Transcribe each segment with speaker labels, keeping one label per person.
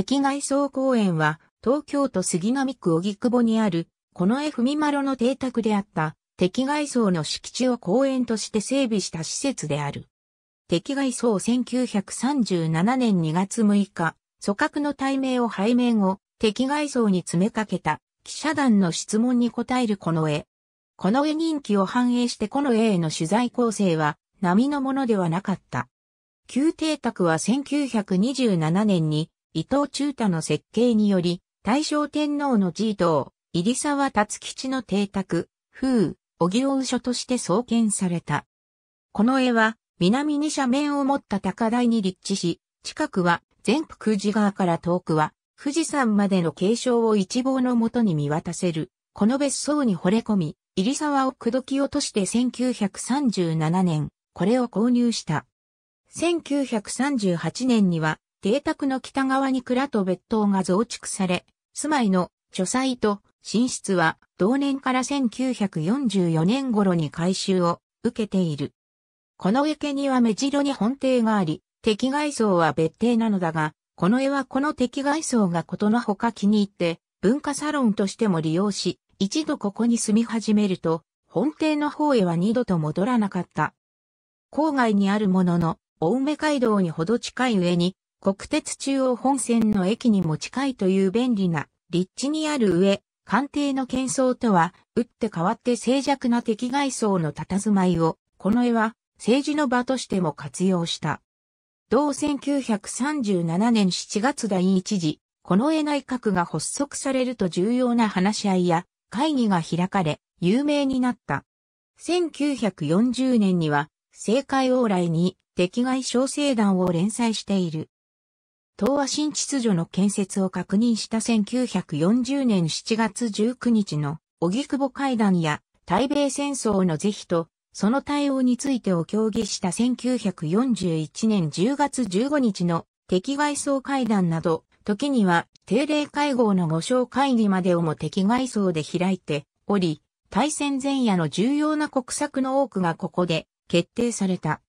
Speaker 1: 敵外装公園は、東京都杉並区荻窪にある、この絵文丸の邸宅であった、敵外装の敷地を公園として整備した施設である。敵外装1937年2月6日、組閣の対面を背面を、敵外装に詰めかけた記者団の質問に答えるこの絵。この絵人気を反映してこの絵への取材構成は並のものではなかった。旧邸宅は1927年に伊藤忠太の設計により、大正天皇の地位入沢達吉の邸宅、風、木尾所として創建された。この絵は、南に斜面を持った高台に立地し、近くは全福寺川から遠くは富士山までの景勝を一望のもとに見渡せる。この別荘に惚れ込み、入沢を口説き落として1937年、これを購入した。1938年には邸宅の北側に蔵と別棟が増築され、住まいの書斎と寝室は同年から1944年頃に改修を受けている。この池には目白に本邸があり、敵外装は別邸なのだが、この絵はこの敵外装がことのほか気に入って文化サロンとしても利用し、一度ここに住み始めると、本邸の方へは二度と戻らなかった。郊外にあるものの、青梅街道にほど近い上に、国鉄中央本線の駅にも近いという便利な立地にある上、官邸の喧騒とは、打って変わって静寂な敵外層の佇まいを、この絵は政治の場としても活用した。同1937年7月第一次、この絵内閣が発足されると重要な話し合いや会議が開かれ、有名になった。1940年には、政界往来に敵外小生団を連載している。東和新秩序の建設を確認した1940年7月19日の荻窪会談や対米戦争の是非とその対応についてを協議した1941年10月15日の敵外相会談など、時には定例会合の五章会議までをも敵外相で開いており、大戦前夜の重要な国策の多くがここで決定された。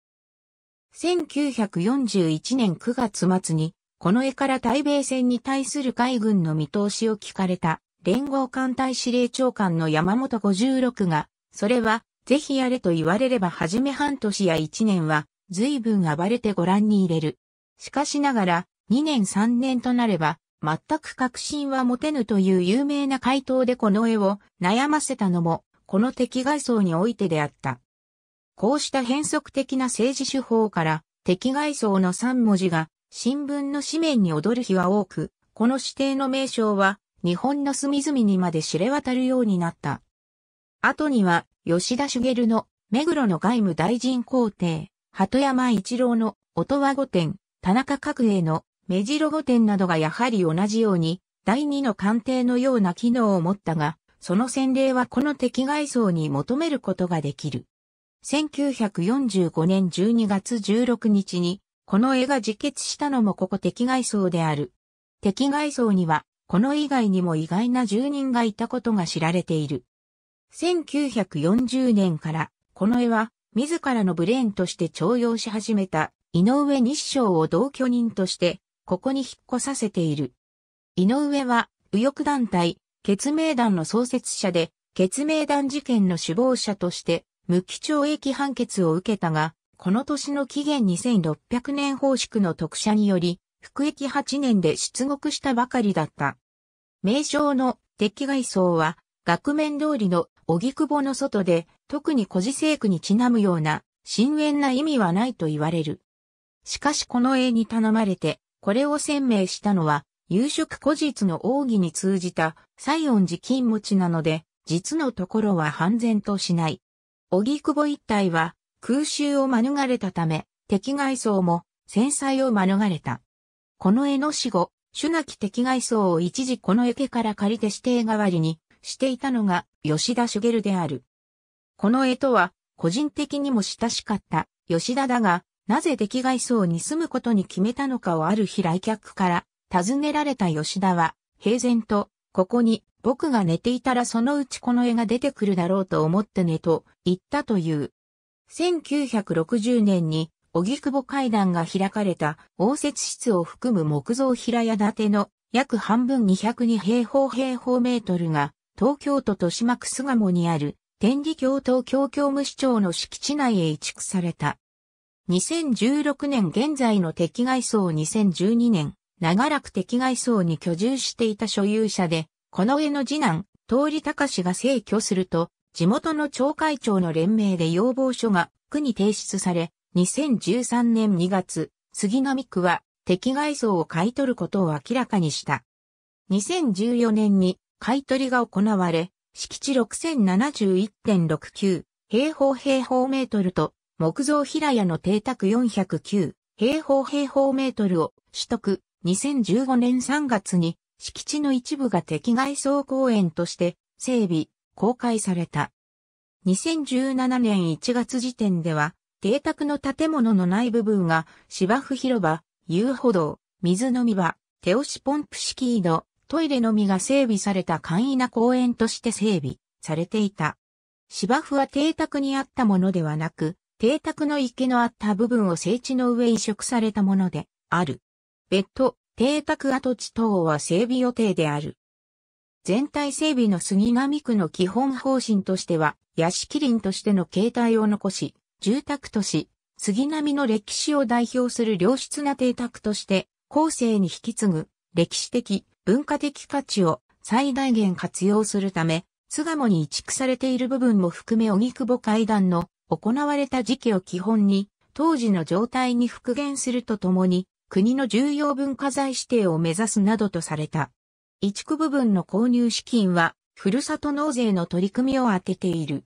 Speaker 1: 1941年9月末にこの絵から対米戦に対する海軍の見通しを聞かれた連合艦隊司令長官の山本56が、それはぜひやれと言われれば初め半年や1年は随分暴れてご覧に入れる。しかしながら2年3年となれば全く確信は持てぬという有名な回答でこの絵を悩ませたのもこの敵外装においてであった。こうした変則的な政治手法から敵外装の3文字が新聞の紙面に踊る日は多く、この指定の名称は日本の隅々にまで知れ渡るようになった。後には吉田茂の目黒の外務大臣皇帝、鳩山一郎の音羽御殿、田中角栄の目白御殿などがやはり同じように第二の官邸のような機能を持ったが、その洗礼はこの敵外層に求めることができる。1945年12月16日にこの絵が自決したのもここ敵外層である。敵外層には、この以外にも意外な住人がいたことが知られている。1940年から、この絵は、自らのブレーンとして徴用し始めた、井上日章を同居人として、ここに引っ越させている。井上は、右翼団体、決明団の創設者で、決明団事件の首謀者として、無期懲役判決を受けたが、この年の紀元2600年奉祝の特赦により、服役8年で出獄したばかりだった。名称の敵外装は、額面通りの荻窪の外で、特に古事聖句にちなむような、深遠な意味はないと言われる。しかしこの絵に頼まれて、これを鮮明したのは、夕食古日の奥義に通じた西恩寺金持ちなので、実のところは半然としない。荻窪一帯は、空襲を免れたため、敵外装も戦災を免れた。この絵の死後、朱なき敵外装を一時この池から借りて指定代わりにしていたのが吉田茂である。この絵とは個人的にも親しかった吉田だが、なぜ敵外装に住むことに決めたのかをある日来客から尋ねられた吉田は、平然と、ここに僕が寝ていたらそのうちこの絵が出てくるだろうと思ってねと言ったという。1960年に、荻窪会談が開かれた、応接室を含む木造平屋建ての約半分202平方平方メートルが、東京都豊島区巣鴨にある、天理教東京教務市長の敷地内へ移築された。2016年現在の敵外層2012年、長らく敵外層に居住していた所有者で、この上の次男、通り隆が逝去すると、地元の町会長の連名で要望書が区に提出され、2013年2月、杉並区は敵外装を買い取ることを明らかにした。2014年に買い取りが行われ、敷地6071.69平方平方メートルと木造平屋の邸宅409平方平方メートルを取得。2015年3月に敷地の一部が敵外装公園として整備、公開された。2017年1月時点では、邸宅の建物のない部分が芝生広場、遊歩道、水飲み場、手押しポンプ式井戸、トイレのみが整備された簡易な公園として整備されていた。芝生は邸宅にあったものではなく、邸宅の池のあった部分を整地の上移植されたものである。別途、邸宅跡地等は整備予定である。全体整備の杉並区の基本方針としては、屋敷林としての形態を残し、住宅都市、杉並の歴史を代表する良質な邸宅として、後世に引き継ぐ、歴史的、文化的価値を最大限活用するため、巣鴨に移築されている部分も含め荻窪階段の行われた時期を基本に、当時の状態に復元するとともに、国の重要文化財指定を目指すなどとされた。移築部分の購入資金は、ふるさと納税の取り組みを当てている。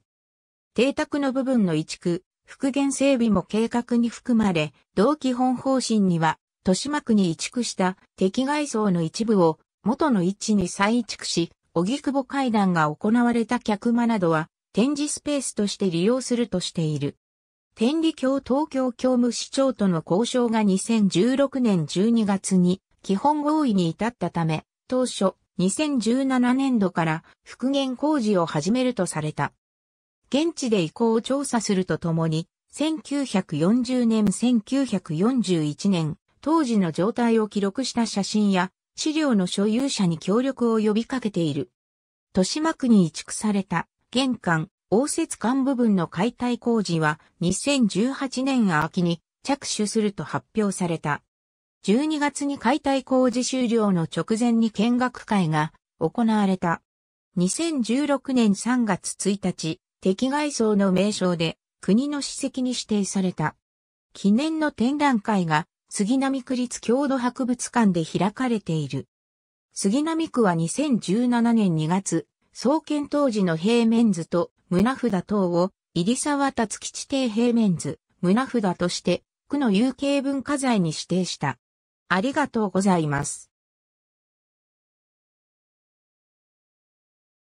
Speaker 1: 邸宅の部分の移築、復元整備も計画に含まれ、同基本方針には、豊島区に移築した敵外層の一部を元の位置に再移築し、荻窪階段が行われた客間などは展示スペースとして利用するとしている。天理教東京教務市長との交渉が2016年12月に基本合意に至ったため、当初、2017年度から復元工事を始めるとされた。現地で移行を調査するとともに、1940年1941年、当時の状態を記録した写真や資料の所有者に協力を呼びかけている。豊島区に移築された玄関、応接館部分の解体工事は2018年秋に着手すると発表された。12月に解体工事終了の直前に見学会が行われた。2016年3月1日、敵外装の名称で国の史跡に指定された。記念の展覧会が杉並区立郷土博物館で開かれている。杉並区は2017年2月、創建当時の平面図と胸札等を入沢達吉地平面図、胸札として区の有形文化財に指定した。ありがとうございます。